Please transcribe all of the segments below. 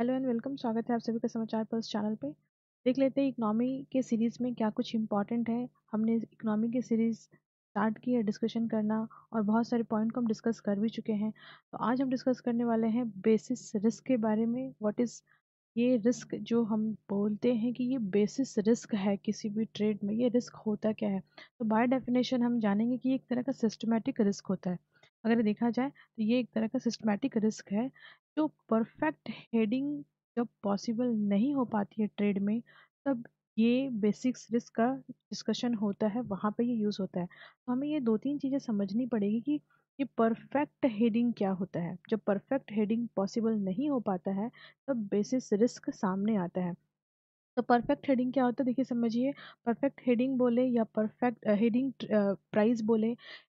Hello and welcome स्वागत है आप सभी का समाचार पल्स चैनल पे देख लेते हैं इकनॉमी के सीरीज़ में क्या कुछ इंपॉर्टेंट है हमने इकनॉमी के सीरीज़ स्टार्ट की है डिस्कशन करना और बहुत सारे पॉइंट को हम डिस्कस कर भी चुके हैं तो आज हम डिस्कस करने वाले हैं बेसिस रिस्क के बारे में व्हाट इज़ ये रिस्क जो हम बोलते हैं कि ये बेसिस रिस्क है किसी भी ट्रेड में ये रिस्क होता क्या है तो बाय डेफिनेशन हम जानेंगे कि ये एक तरह का सिस्टमेटिक रिस्क होता है अगर देखा जाए तो ये एक तरह का सिस्टमेटिक रिस्क है जो परफेक्ट हेडिंग जब पॉसिबल नहीं हो पाती है ट्रेड में तब ये बेसिक्स रिस्क का डिस्कशन होता है वहाँ पे ये यूज़ होता है तो हमें ये दो तीन चीज़ें समझनी पड़ेगी कि ये परफेक्ट हेडिंग क्या होता है जब परफेक्ट हेडिंग पॉसिबल नहीं हो पाता है तब बेसिस रिस्क सामने आता है तो परफेक्ट हेडिंग क्या होता है देखिए समझिए परफेक्ट हेडिंग बोले या परफेक्ट हेडिंग प्राइस बोले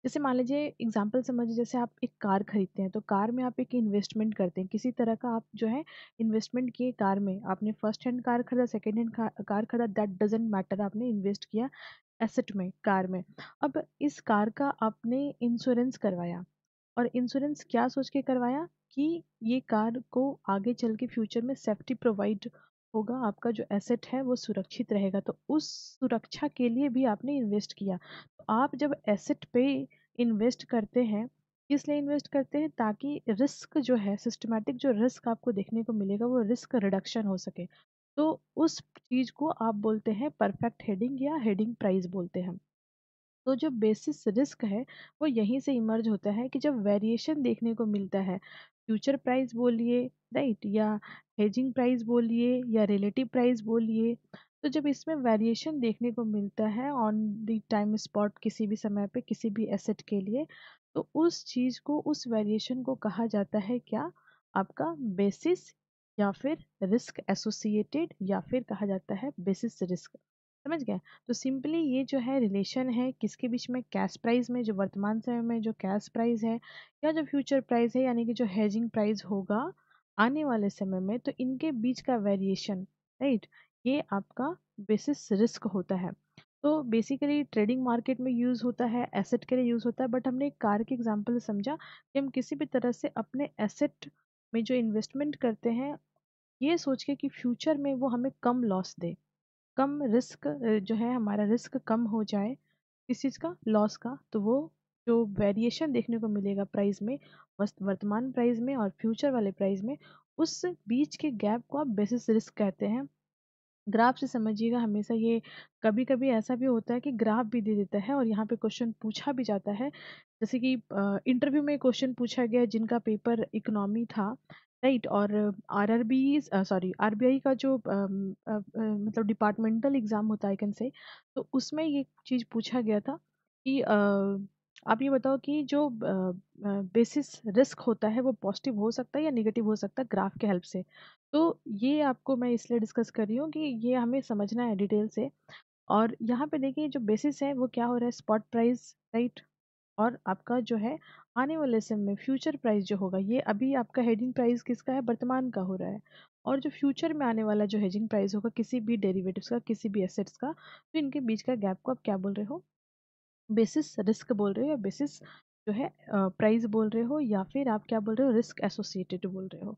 जैसे मान लीजिए एग्जाम्पल समझिए जैसे आप एक कार खरीदते हैं तो कार में आप एक इन्वेस्टमेंट करते हैं किसी तरह का आप जो है इन्वेस्टमेंट किए कार में आपने फर्स्ट हैंड कार खरीदा सेकेंड हैंड कार खरीदा दैट डजेंट मैटर आपने इन्वेस्ट किया एसेट में कार में अब इस कार का आपने इंश्योरेंस करवाया और इंश्योरेंस क्या सोच के करवाया कि ये कार को आगे चल के फ्यूचर में सेफ्टी प्रोवाइड होगा आपका जो एसेट है वो सुरक्षित रहेगा तो उस सुरक्षा के लिए भी आपने इन्वेस्ट किया तो आप जब एसेट पे इन्वेस्ट करते हैं इसलिए इन्वेस्ट करते हैं ताकि रिस्क जो है सिस्टमेटिक जो रिस्क आपको देखने को मिलेगा वो रिस्क रिडक्शन हो सके तो उस चीज़ को आप बोलते हैं परफेक्ट हेडिंग या हेडिंग प्राइस बोलते हैं तो जो बेसिस रिस्क है वो यहीं से इमर्ज होता है कि जब वेरिएशन देखने को मिलता है फ्यूचर प्राइस बोलिए राइट या हेजिंग प्राइस बोलिए या रिलेटिव प्राइस बोलिए तो जब इसमें वेरिएशन देखने को मिलता है ऑन द टाइम स्पॉट किसी भी समय पे किसी भी एसेट के लिए तो उस चीज़ को उस वेरिएशन को कहा जाता है क्या आपका बेसिस या फिर रिस्क एसोसिएटेड या फिर कहा जाता है बेसिस रिस्क समझ गए तो सिंपली ये जो है रिलेशन है किसके बीच में कैश प्राइस में जो वर्तमान समय में जो कैश प्राइस है या जो फ्यूचर प्राइस है यानी कि जो हैजिंग प्राइस होगा आने वाले समय में तो इनके बीच का वेरिएशन राइट ये आपका बेसिस रिस्क होता है तो बेसिकली ट्रेडिंग मार्केट में यूज़ होता है एसेट के लिए यूज़ होता है बट हमने एक कार के एग्जांपल से समझा कि हम किसी भी तरह से अपने एसेट में जो इन्वेस्टमेंट करते हैं ये सोच के कि फ्यूचर में वो हमें कम लॉस दे कम रिस्क जो है हमारा रिस्क कम हो जाए किस चीज़ का लॉस का तो वो जो वेरिएशन देखने को मिलेगा प्राइस में वर्तमान प्राइस में और फ्यूचर वाले प्राइस में उस बीच के गैप को आप बेसिस रिस्क कहते हैं ग्राफ से समझिएगा हमेशा ये कभी-कभी ऐसा भी होता है कि ग्राफ भी दे देता है और यहाँ पे क्वेश्चन पूछा भी जाता है। जैसे कि इंटरव्यू में क्वेश्चन पूछा गया जिनका पेपर इकोनॉमी था, राइट? और आरआरबी बी सॉरी आरबीआई का जो मतलब डिपार्टमेंटल एग्ज़ाम होता है कैन से, तो उसमें ये चीज़ पूछा गया था कि आ, आप ये बताओ कि जो बेसिस रिस्क होता है वो पॉजिटिव हो सकता है या नेगेटिव हो सकता है ग्राफ के हेल्प से तो ये आपको मैं इसलिए डिस्कस कर रही हूँ कि ये हमें समझना है डिटेल से और यहाँ पे देखिए जो बेसिस है वो क्या हो रहा है स्पॉट प्राइस राइट और आपका जो है आने वाले समय में फ्यूचर प्राइस जो होगा ये अभी आपका हेडिंग प्राइस किसका है वर्तमान का हो रहा है और जो फ्यूचर में आने वाला जो हेजिंग प्राइस होगा किसी भी डेरिवेटिव्स का किसी भी एसेट्स का तो इनके बीच का गैप को आप क्या बोल रहे हो बेसिस रिस्क बोल रहे हो या बेसिस जो है प्राइस बोल रहे हो या फिर आप क्या बोल रहे हो रिस्क एसोसिएटेड बोल रहे हो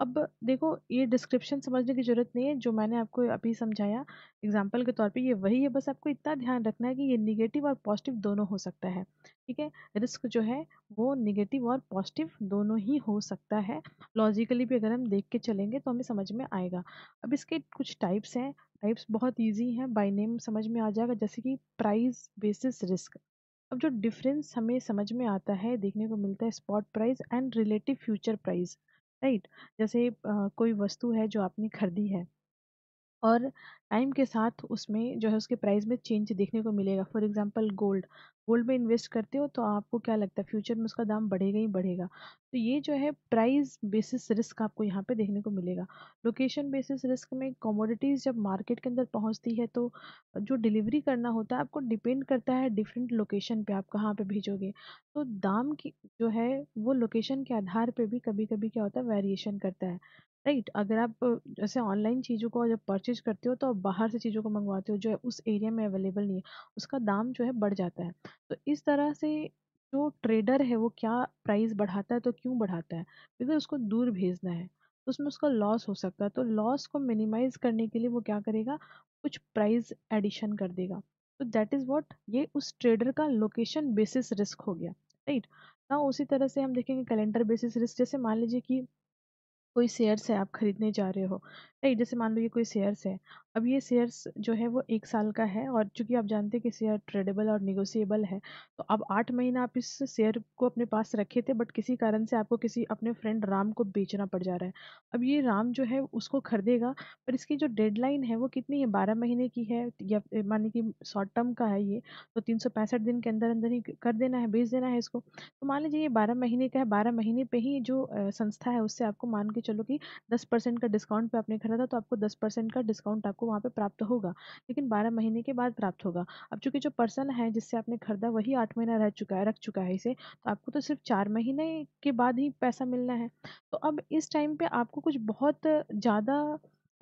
अब देखो ये डिस्क्रिप्शन समझने की ज़रूरत नहीं है जो मैंने आपको अभी समझाया एग्जाम्पल के तौर पे ये वही है बस आपको इतना ध्यान रखना है कि ये निगेटिव और पॉजिटिव दोनों हो सकता है ठीक है रिस्क जो है वो निगेटिव और पॉजिटिव दोनों ही हो सकता है लॉजिकली भी अगर हम देख के चलेंगे तो हमें समझ में आएगा अब इसके कुछ टाइप्स हैं टाइप्स बहुत इजी हैं बाय नेम समझ में आ जाएगा जैसे कि प्राइस बेसिस रिस्क अब जो डिफरेंस हमें समझ में आता है देखने को मिलता है spot price and relative future price right जैसे आ, कोई वस्तु है जो आपने खरीदी है और टाइम के साथ उसमें जो है उसके प्राइस में चेंज देखने को मिलेगा फॉर एग्जांपल गोल्ड गोल्ड में इन्वेस्ट करते हो तो आपको क्या लगता है फ्यूचर में उसका दाम बढ़ेगा ही बढ़ेगा तो ये जो है प्राइस बेसिस रिस्क आपको यहाँ पे देखने को मिलेगा लोकेशन बेसिस रिस्क में कॉमोडिटीज जब मार्केट के अंदर पहुँचती है तो जो डिलीवरी करना होता है आपको डिपेंड करता है डिफरेंट लोकेशन पर आप कहाँ पर भेजोगे तो दाम की जो है वो लोकेशन के आधार पर भी कभी कभी क्या होता है वेरिएशन करता है राइट अगर आप जैसे ऑनलाइन चीज़ों को जब परचेज करते हो तो आप बाहर से चीज़ों को मंगवाते हो जो है उस एरिया में अवेलेबल नहीं है उसका दाम जो है बढ़ जाता है तो इस तरह से जो ट्रेडर है वो क्या प्राइस बढ़ाता है तो क्यों बढ़ाता है बिकॉज उसको दूर भेजना है तो उसमें उसका लॉस हो सकता है तो लॉस को मिनिमाइज करने के लिए वो क्या करेगा कुछ प्राइस एडिशन कर देगा तो दैट इज़ वॉट ये उस ट्रेडर का लोकेशन बेसिस रिस्क हो गया राइट ना उसी तरह से हम देखेंगे कैलेंडर बेसिस रिस्क जैसे मान लीजिए कि कोई शेयर्स है आप खरीदने जा रहे हो राइट जैसे मान लो ये कोई शेयर्स है अब ये शेयर्स जो है वो एक साल का है और चूंकि आप जानते हैं कि शेयर ट्रेडेबल और निगोशिएबल है तो अब आठ महीना आप इस शेयर को अपने पास रखे थे बट किसी कारण से आपको किसी अपने फ्रेंड राम को बेचना पड़ जा रहा है अब ये राम जो है उसको खरीदेगा पर इसकी जो डेडलाइन है वो कितनी है बारह महीने की है या मानी कि शॉर्ट टर्म का है ये तो तीन सौ पैंसठ दिन के अंदर अंदर ही कर देना है बेच देना है इसको तो मान लीजिए ये बारह महीने का है बारह महीने पर ही जो संस्था है उससे आपको मान के चलो कि दस परसेंट का डिस्काउंट पे आपने खरीदा तो आपको दस परसेंट का डिस्काउंट आपको वहाँ पे प्राप्त होगा लेकिन बारह महीने के बाद प्राप्त होगा अब चूंकि जो पर्सन है जिससे आपने खरीदा वही आठ महीना रह चुका है रख चुका है इसे तो आपको तो सिर्फ चार महीने के बाद ही पैसा मिलना है तो अब इस टाइम पर आपको कुछ बहुत ज़्यादा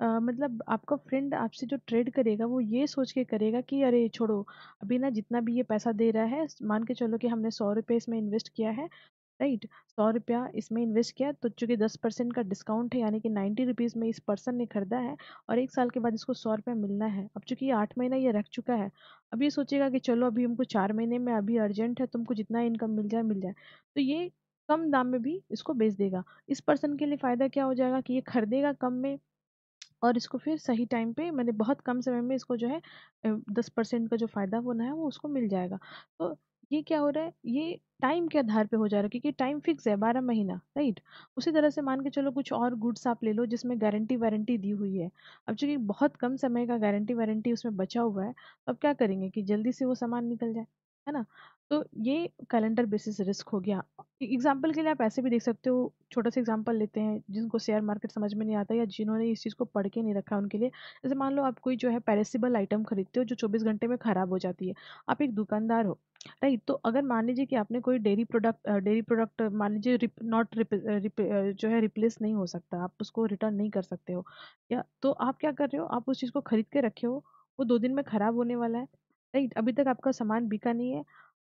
Uh, मतलब आपका फ्रेंड आपसे जो ट्रेड करेगा वो ये सोच के करेगा कि अरे छोड़ो अभी ना जितना भी ये पैसा दे रहा है मान के चलो कि हमने सौ रुपये इसमें इन्वेस्ट किया है राइट सौ रुपया इसमें इन्वेस्ट किया तो चूंकि दस परसेंट का डिस्काउंट है यानी कि नाइन्टी रुपीज़ में इस पर्सन ने खरीदा है और एक साल के बाद इसको सौ रुपया मिलना है अब चूंकि आठ महीना ये रख चुका है अब ये सोचेगा कि चलो अभी हमको चार महीने में अभी अर्जेंट है तुमको जितना इनकम मिल जाए मिल जाए तो ये कम दाम में भी इसको बेच देगा इस पर्सन के लिए फ़ायदा क्या हो जाएगा कि ये खरीदेगा कम में और इसको फिर सही टाइम पे मैंने मतलब बहुत कम समय में इसको जो है दस परसेंट का जो फ़ायदा होना है वो उसको मिल जाएगा तो ये क्या हो रहा है ये टाइम के आधार पे हो जा रहा है क्योंकि टाइम फिक्स है बारह महीना राइट उसी तरह से मान के चलो कुछ और गुड्स आप ले लो जिसमें गारंटी वारंटी दी हुई है अब चूंकि बहुत कम समय का गारंटी वारंटी उसमें बचा हुआ है तो अब क्या करेंगे कि जल्दी से वो सामान निकल जाए है ना तो ये कैलेंडर बेसिस रिस्क हो गया एग्जाम्पल e-, के लिए आप ऐसे भी देख सकते हो छोटा सा एग्जाम्पल लेते हैं जिनको शेयर मार्केट समझ में नहीं आता या जिन्होंने इस चीज़ को पढ़ के नहीं रखा उनके लिए जैसे मान लो आप कोई जो है पैरेसिबल आइटम खरीदते हो जो चौबीस घंटे में ख़राब हो जाती है आप एक दुकानदार हो राइट तो अगर मान लीजिए कि आपने कोई डेयरी प्रोडक्ट डेयरी प्रोडक्ट मान लीजिए नॉट जो है रिप्लेस नहीं हो सकता आप उसको रिटर्न नहीं कर सकते हो या तो आप क्या कर रहे हो आप उस चीज़ को खरीद के रखे हो वो दो दिन में ख़राब होने वाला है राइट अभी तक आपका सामान बिका नहीं है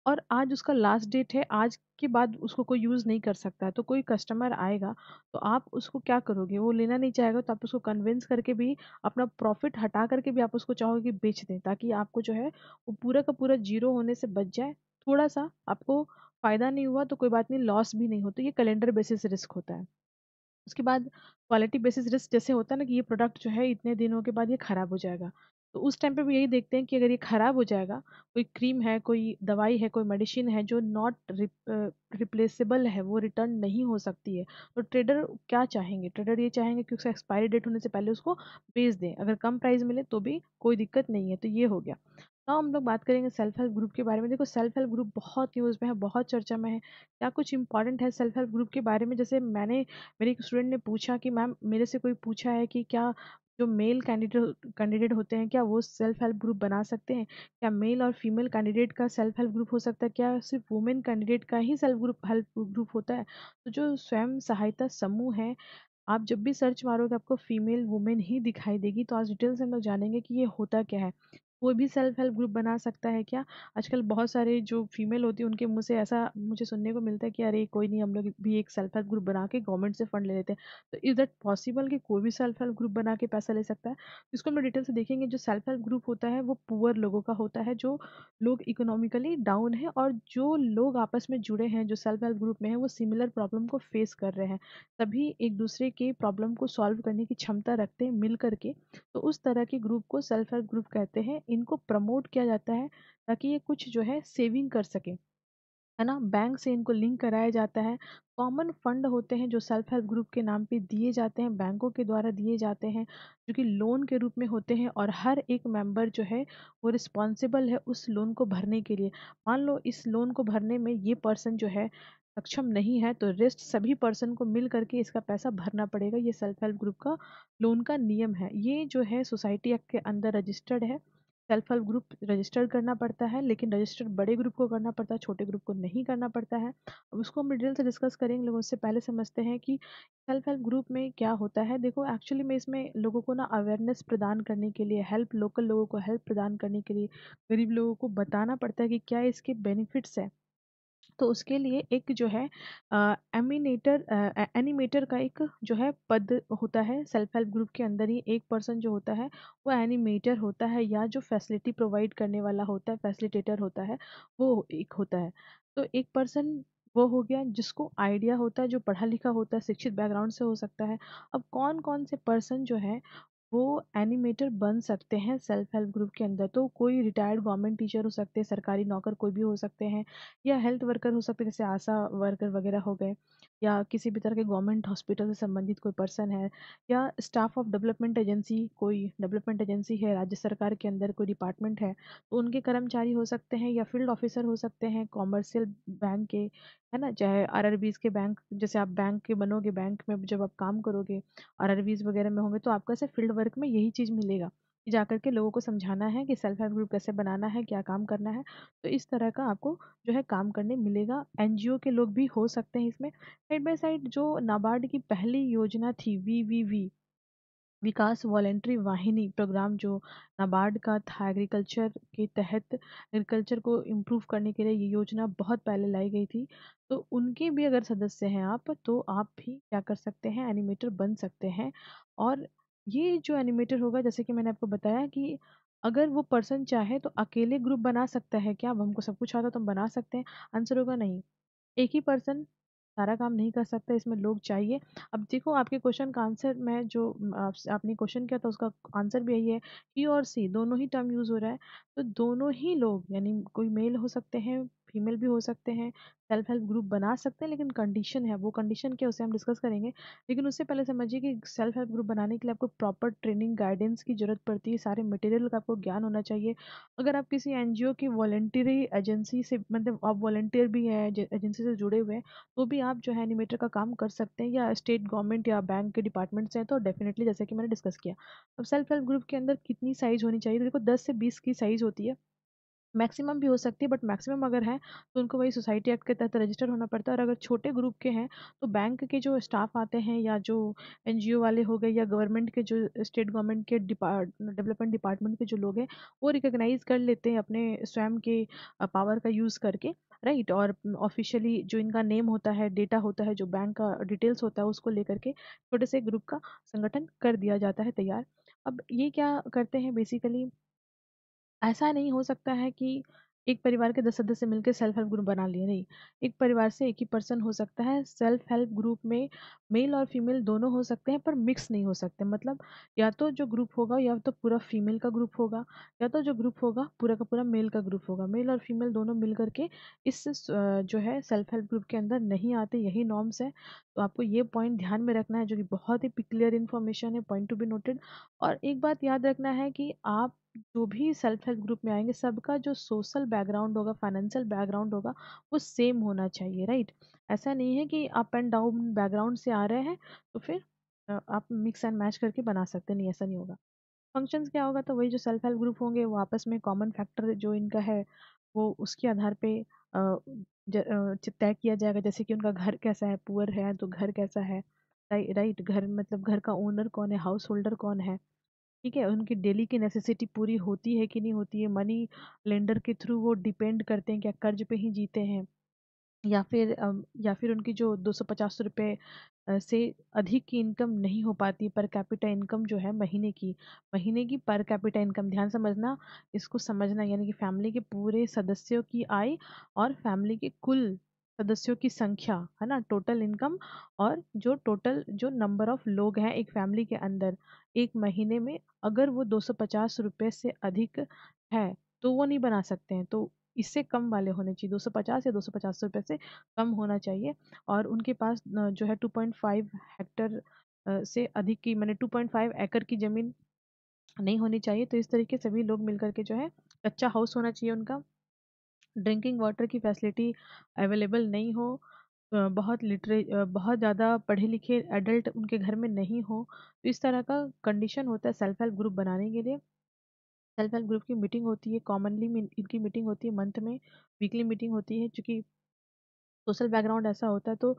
और आज उसका लास्ट डेट है, आज के बाद उसको कोई यूज़ नहीं कर सकता है, तो कोई कस्टमर आएगा, तो आप उसको क्या करोगे? वो लेना नहीं चाहेगा तो आप उसको कन्विंस करके भी अपना प्रॉफ़िट हटा करके भी आप उसको चाहोगे कि बेच दें, ताकि आपको जो है वो पूरा का पूरा ज़ीरो होने से बच जाए। थोड़ा-सा आपको फ़ायदा नहीं हुआ तो कोई बात नहीं, लॉस भी नहीं हो, तो ये कैलेंडर बेसिस रिस्क होता है। उसके बाद क्वालिटी बेसिस रिस्क जैसे होता है ना कि ये प्रोडक्ट जो है इतने दिनों के बाद ये खराब हो जाएगा। तो उस टाइम पे भी यही देखते हैं कि अगर ये खराब हो जाएगा कोई क्रीम है कोई दवाई है कोई मेडिसिन है जो नॉट रिप्लेसेबल है वो रिटर्न नहीं हो सकती है तो ट्रेडर क्या चाहेंगे ट्रेडर ये चाहेंगे कि उसका एक्सपायरी डेट होने से पहले उसको बेच दें अगर कम प्राइस मिले तो भी कोई दिक्कत नहीं है तो ये हो गया तो हम लोग बात करेंगे सेल्फ हेल्प ग्रुप के बारे में देखो सेल्फ हेल्प ग्रुप बहुत न्यूज़ में है बहुत चर्चा में है क्या कुछ इंपॉर्टेंट है सेल्फ हेल्प ग्रुप के बारे में जैसे मैंने मेरे एक स्टूडेंट ने पूछा कि मैम मेरे से कोई पूछा है कि क्या जो मेल कैंडिडेट कैंडिडेट होते हैं क्या वो सेल्फ हेल्प ग्रुप बना सकते हैं क्या मेल और फीमेल कैंडिडेट का सेल्फ हेल्प ग्रुप हो सकता है क्या सिर्फ वुमेन कैंडिडेट का ही सेल्फ ग्रुप हेल्प ग्रुप होता है तो जो स्वयं सहायता समूह है आप जब भी सर्च मारोगे आपको फीमेल वुमेन ही दिखाई देगी तो आज डिटेल से हम लोग जानेंगे कि ये होता क्या है कोई भी सेल्फ हेल्प ग्रुप बना सकता है क्या आजकल बहुत सारे जो फीमेल होती है उनके मुँह से ऐसा मुझे सुनने को मिलता है कि अरे कोई नहीं हम लोग भी एक सेल्फ हेल्प ग्रुप बना के गवर्नमेंट से फंड ले लेते हैं तो इज़ दैट पॉसिबल कि कोई भी सेल्फ हेल्प ग्रुप बना के पैसा ले सकता है तो इसको हम लोग डिटेल से देखेंगे जो सेल्फ हेल्प ग्रुप होता है वो पुअर लोगों का होता है जो लोग इकोनॉमिकली डाउन है और जो लोग आपस में जुड़े हैं जो सेल्फ हेल्प ग्रुप में है वो सिमिलर प्रॉब्लम को फेस कर रहे हैं तभी एक दूसरे के प्रॉब्लम को सॉल्व करने की क्षमता रखते हैं मिल करके तो उस तरह के ग्रुप को सेल्फ हेल्प ग्रुप कहते हैं इनको प्रमोट किया जाता है ताकि ये कुछ जो है सेविंग कर सकें है ना बैंक से इनको लिंक कराया जाता है कॉमन फंड होते हैं जो सेल्फ हेल्प ग्रुप के नाम पे दिए जाते हैं बैंकों के द्वारा दिए जाते हैं जो कि लोन के रूप में होते हैं और हर एक मेंबर जो है वो रिस्पॉन्सिबल है उस लोन को भरने के लिए मान लो इस लोन को भरने में ये पर्सन जो है सक्षम नहीं है तो रेस्ट सभी पर्सन को मिल करके इसका पैसा भरना पड़ेगा ये सेल्फ हेल्प ग्रुप का लोन का नियम है ये जो है सोसाइटी एक्ट के अंदर रजिस्टर्ड है सेल्फ हेल्प ग्रुप रजिस्टर करना पड़ता है लेकिन रजिस्टर बड़े ग्रुप को करना पड़ता है छोटे ग्रुप को नहीं करना पड़ता है अब उसको हम डिटेल से डिस्कस करेंगे लोगों से पहले समझते हैं कि सेल्फ हेल्प ग्रुप में क्या होता है देखो एक्चुअली में इसमें लोगों को ना अवेयरनेस प्रदान करने के लिए हेल्प लोकल लोगों को हेल्प प्रदान करने के लिए गरीब लोगों को बताना पड़ता है कि क्या इसके बेनिफिट्स हैं तो उसके लिए एक जो है एमिनेटर एनिमेटर का एक जो है पद होता है सेल्फ हेल्प ग्रुप के अंदर ही एक पर्सन जो होता है वो एनिमेटर होता है या जो फैसिलिटी प्रोवाइड करने वाला होता है फैसिलिटेटर होता है वो एक होता है तो एक पर्सन वो हो गया जिसको आइडिया होता है जो पढ़ा लिखा होता है शिक्षित बैकग्राउंड से हो सकता है अब कौन कौन से पर्सन जो है वो एनिमेटर बन सकते हैं सेल्फ हेल्प ग्रुप के अंदर तो कोई रिटायर्ड गवर्नमेंट टीचर हो सकते हैं सरकारी नौकर कोई भी हो सकते हैं या हेल्थ वर्कर हो सकते हैं जैसे आशा वर्कर वगैरह हो गए या किसी भी तरह के गवर्नमेंट हॉस्पिटल से संबंधित कोई पर्सन है या स्टाफ ऑफ डेवलपमेंट एजेंसी कोई डेवलपमेंट एजेंसी है राज्य सरकार के अंदर कोई डिपार्टमेंट है तो उनके कर्मचारी हो सकते हैं या फील्ड ऑफिसर हो सकते हैं कॉमर्शियल बैंक के है ना चाहे आर के बैंक जैसे आप बैंक के बनोगे बैंक में जब आप काम करोगे आर वगैरह में होंगे तो आपका ऐसे फील्ड वर्क में यही चीज़ मिलेगा जाकर के लोगों को समझाना है कि सेल्फ हेल्प ग्रुप कैसे बनाना है, क्या काम करना है। तो इस तरह का आपको जो है काम करने मिलेगा। एनजीओ के लोग भी हो सकते हैं इसमें। साइड बाय साइड जो नाबार्ड की पहली योजना थी वीवीवी विकास वॉलेंट्री वाहिनी प्रोग्राम जो नाबार्ड का था एग्रीकल्चर के तहत एग्रीकल्चर को इम्प्रूव करने के लिए ये योजना बहुत पहले लाई गई थी। तो उनके भी अगर सदस्य हैं आप तो आप भी क्या कर सकते हैं एनिमेटर बन सकते हैं और ये जो एनिमेटर होगा जैसे कि मैंने आपको बताया कि अगर वो पर्सन चाहे तो अकेले ग्रुप बना सकता है क्या अब हमको सब कुछ आता तो हम बना सकते हैं आंसर होगा नहीं एक ही पर्सन सारा काम नहीं कर सकता इसमें लोग चाहिए अब देखो आपके क्वेश्चन का आंसर मैं जो आप, आपने क्वेश्चन किया था उसका आंसर भी यही है ही और सी दोनों ही टर्म यूज़ हो रहा है तो दोनों ही लोग यानी कोई मेल हो सकते हैं फीमेल भी हो सकते हैं सेल्फ हेल्प ग्रुप बना सकते हैं लेकिन कंडीशन है वो कंडीशन क्या उसे हम डिस्कस करेंगे लेकिन उससे पहले समझिए कि सेल्फ हेल्प ग्रुप बनाने के लिए आपको प्रॉपर ट्रेनिंग गाइडेंस की ज़रूरत पड़ती है सारे मटेरियल का आपको ज्ञान होना चाहिए अगर आप किसी एन की वॉल्टियरी एजेंसी से मतलब आप वॉल्टियर भी हैं एजेंसी से जुड़े हुए हैं तो भी आप जो है एनिमेटर का काम कर सकते हैं या स्टेट गवर्नमेंट या बैंक के डिपार्टमेंट से हैं तो डेफिनेटली जैसे कि मैंने डिस्कस किया अब सेल्फ हेल्प ग्रुप के अंदर कितनी साइज़ होनी चाहिए देखो दस से बीस की साइज़ होती है मैक्सिमम भी हो सकती है बट मैक्सिमम अगर है तो उनको वही सोसाइटी एक्ट के तहत रजिस्टर होना पड़ता है और अगर छोटे ग्रुप के हैं तो बैंक के जो स्टाफ आते हैं या जो एन वाले हो गए या गवर्नमेंट के जो स्टेट गवर्नमेंट के डिपार्ट डेवलपमेंट डिपार्टमेंट के जो लोग हैं वो रिकगनाइज़ कर लेते हैं अपने स्वयं के पावर का यूज़ करके राइट और ऑफिशियली जो इनका नेम होता है डेटा होता है जो बैंक का डिटेल्स होता है उसको लेकर के छोटे से ग्रुप का संगठन कर दिया जाता है तैयार अब ये क्या करते हैं बेसिकली ऐसा नहीं हो सकता है कि एक परिवार के दस सदस्य मिलकर सेल्फ हेल्प ग्रुप बना लिए, नहीं। एक परिवार से एक ही पर्सन हो सकता है, सेल्फ हेल्प ग्रुप में मेल और फीमेल दोनों हो सकते हैं पर मिक्स नहीं हो सकते। मतलब या तो जो ग्रुप होगा या तो पूरा फीमेल का ग्रुप होगा, या तो जो ग्रुप होगा पूरा का पूरा मेल का ग्रुप होगा। मेल और फीमेल दोनों मिल करके इस जो है सेल्फ हेल्प ग्रुप के अंदर नहीं आते, यही नॉर्म्स हैं। तो आपको ये पॉइंट ध्यान में रखना है जो कि बहुत ही पिक्लियर इन्फॉर्मेशन है, पॉइंट टू बी नोटेड और एक बात याद रखना है कि आप जो भी सेल्फ हेल्प ग्रुप में आएंगे सबका जो सोशल बैकग्राउंड होगा फाइनेंशियल बैकग्राउंड होगा वो सेम होना चाहिए राइट ऐसा नहीं है कि अप एंड डाउन बैकग्राउंड से आ रहे हैं तो फिर आप मिक्स एंड मैच करके बना सकते हैं। नहीं ऐसा नहीं होगा फंक्शंस क्या होगा तो वही जो सेल्फ हेल्प ग्रुप होंगे वो आपस में कॉमन फैक्टर जो इनका है वो उसके आधार पे तय किया जाएगा जैसे कि उनका घर कैसा है पुअर है तो घर कैसा है राइट घर मतलब घर का ओनर कौन है हाउस होल्डर कौन है ठीक है उनकी डेली की नेसेसिटी पूरी होती है कि नहीं होती है मनी लेंडर के थ्रू वो डिपेंड करते हैं क्या कर्ज पे ही जीते हैं या फिर या फिर उनकी जो दो सौ पचास रुपये से अधिक की इनकम नहीं हो पाती पर कैपिटा इनकम जो है महीने की महीने की पर कैपिटा इनकम ध्यान समझना इसको समझना यानी कि फैमिली के पूरे सदस्यों की आय और फैमिली के कुल सदस्यों की संख्या है ना टोटल इनकम और जो टोटल जो नंबर ऑफ लोग हैं एक फैमिली के अंदर एक महीने में अगर वो दो सौ पचास रुपये से अधिक है तो वो नहीं बना सकते हैं तो इससे कम वाले होने चाहिए 250 या दो सौ पचास रुपये से कम होना चाहिए और उनके पास जो है 2.5 हेक्टर से अधिक की मैंने 2.5 एकड़ की ज़मीन नहीं होनी चाहिए तो इस तरीके सभी लोग मिलकर के जो है कच्चा हाउस होना चाहिए उनका ड्रिंकिंग वाटर की फैसिलिटी अवेलेबल नहीं हो बहुत लिटरे बहुत ज़्यादा पढ़े लिखे एडल्ट उनके घर में नहीं हो तो इस तरह का कंडीशन होता है सेल्फ हेल्प ग्रुप बनाने के लिए सेल्फ हेल्प ग्रुप की मीटिंग होती है कॉमनली इनकी मीटिंग होती है मंथ में वीकली मीटिंग होती है चूँकि सोशल बैकग्राउंड ऐसा होता है तो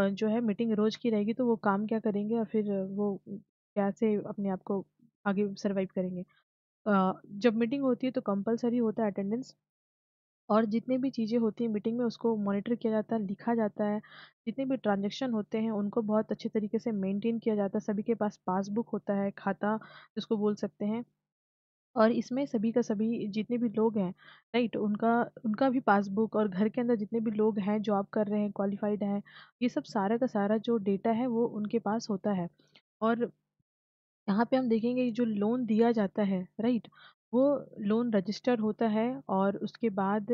जो है मीटिंग रोज़ की रहेगी तो वो काम क्या करेंगे और फिर वो कैसे अपने आप को आगे सर्वाइव करेंगे जब मीटिंग होती है तो कंपलसरी होता है अटेंडेंस और जितने भी चीज़ें होती हैं मीटिंग में उसको मॉनिटर किया जाता है लिखा जाता है जितने भी ट्रांजेक्शन होते हैं उनको बहुत अच्छे तरीके से मेनटेन किया जाता है सभी के पास पासबुक होता है खाता जिसको बोल सकते हैं और इसमें सभी का सभी जितने भी लोग हैं राइट उनका उनका भी पासबुक और घर के अंदर जितने भी लोग हैं जॉब कर रहे हैं क्वालिफाइड हैं ये सब सारा का सारा जो डेटा है वो उनके पास होता है और यहाँ पे हम देखेंगे जो लोन दिया जाता है राइट वो लोन रजिस्टर होता है और उसके बाद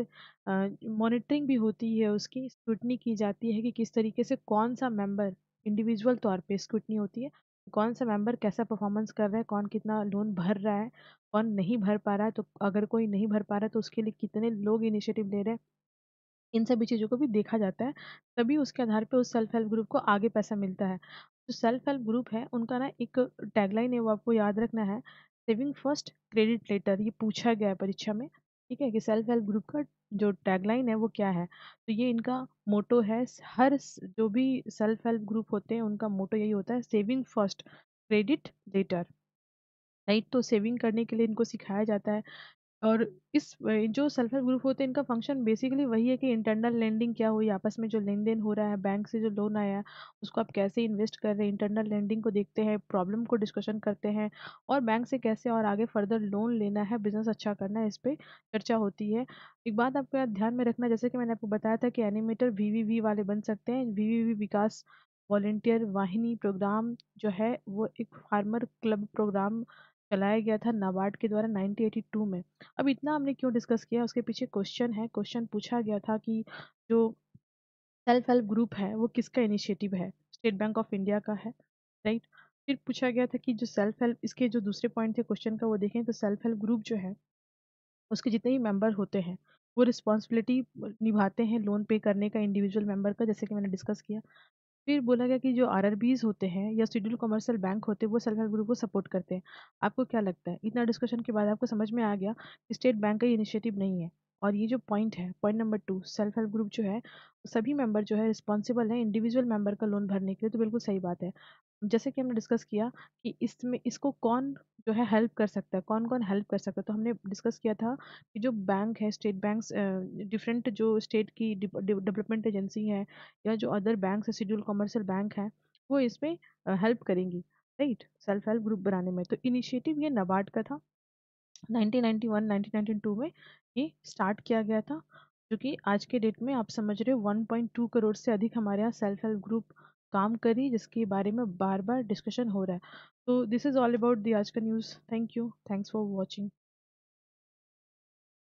मॉनिटरिंग भी होती है उसकी स्क्रूटनी की जाती है कि किस तरीके से कौन सा मेंबर इंडिविजुअल तौर पे स्क्रूटनी होती है कौन सा मेंबर कैसा परफॉर्मेंस कर रहा है कौन कितना लोन भर रहा है कौन नहीं भर पा रहा है तो अगर कोई नहीं भर पा रहा है तो उसके लिए कितने लोग इनिशिएटिव ले रहे हैं इन सभी चीज़ों को भी देखा जाता है तभी उसके आधार पर उस सेल्फ हेल्प ग्रुप को आगे पैसा मिलता है जो सेल्फ हेल्प ग्रुप है उनका ना एक टैगलाइन है वो आपको याद रखना है सेविंग फर्स्ट क्रेडिट लेटर ये पूछा गया है परीक्षा में ठीक है कि सेल्फ हेल्प ग्रुप का जो टैगलाइन है वो क्या है तो ये इनका मोटो है हर जो भी सेल्फ हेल्प ग्रुप होते हैं उनका मोटो यही होता है saving first credit later right तो सेविंग करने के लिए इनको सिखाया जाता है और इस जो सेल्फ हेल्प ग्रुप होते हैं इनका फंक्शन बेसिकली वही है कि इंटरनल लेंडिंग क्या हुई आपस में जो लेन-देन हो रहा है बैंक से जो लोन आया है उसको आप कैसे इन्वेस्ट कर रहे हैं इंटरनल लेंडिंग को देखते हैं प्रॉब्लम को डिस्कशन करते हैं और बैंक से कैसे और आगे फर्दर लोन लेना है बिजनेस अच्छा करना है इस पर चर्चा होती है। एक बात आपको यहाँ ध्यान में रखना जैसे कि मैंने आपको बताया था कि एनिमेटर वी वाले बन सकते हैं V Vikas volunteer Vahini programme जो है वो एक फार्मर क्लब प्रोग्राम चलाया गया था नाबार्ड के द्वारा 1982 में अब इतना हमने क्यों डिस्कस किया उसके पीछे क्वेश्चन है क्वेश्चन पूछा गया था कि जो सेल्फ हेल्प ग्रुप है वो किसका इनिशिएटिव है स्टेट बैंक ऑफ इंडिया का है राइट फिर पूछा गया था कि जो सेल्फ हेल्प इसके जो दूसरे पॉइंट थे क्वेश्चन का वो देखें तो सेल्फ हेल्प ग्रुप जो है उसके जितने भी मेम्बर होते हैं वो रिस्पॉन्सिबिलिटी निभाते हैं लोन पे करने का इंडिविजुअल मेंबर का जैसे कि मैंने डिस्कस किया फिर बोला गया कि जो आरआरबीज़ होते हैं या शेड्यूल कमर्शियल बैंक होते हैं वो सेल्फ हेल्प ग्रुप को सपोर्ट करते हैं आपको क्या लगता है इतना डिस्कशन के बाद आपको समझ में आ गया कि स्टेट बैंक का ये इनिशिएटिव नहीं है और ये जो पॉइंट है point number two self help group जो है सभी मेंबर जो है रिस्पॉन्सिबल है इंडिविजुअल मेंबर का लोन भरने के लिए तो बिल्कुल सही बात है जैसे कि हमने डिस्कस किया कि इसमें इसको कौन जो है हेल्प कर सकता है कौन कौन हेल्प कर सकता है तो हमने डिस्कस किया था कि जो बैंक है स्टेट बैंक्स डिफरेंट जो स्टेट की डेवलपमेंट एजेंसी है या जो अदर बैंक है शेड्यूल कॉमर्शियल बैंक है वो इसमें हेल्प करेंगी राइट सेल्फ हेल्प ग्रुप बनाने में तो इनिशिएटिव ये नबार्ड का था 1991 1992 में ये स्टार्ट किया गया था जो कि आज के डेट में आप समझ रहे हो 1.2 करोड़ से अधिक हमारे यहाँ सेल्फ हेल्प ग्रुप काम करी जिसके बारे में बार बार डिस्कशन हो रहा है तो this is all about the आज का news thank you thanks for watching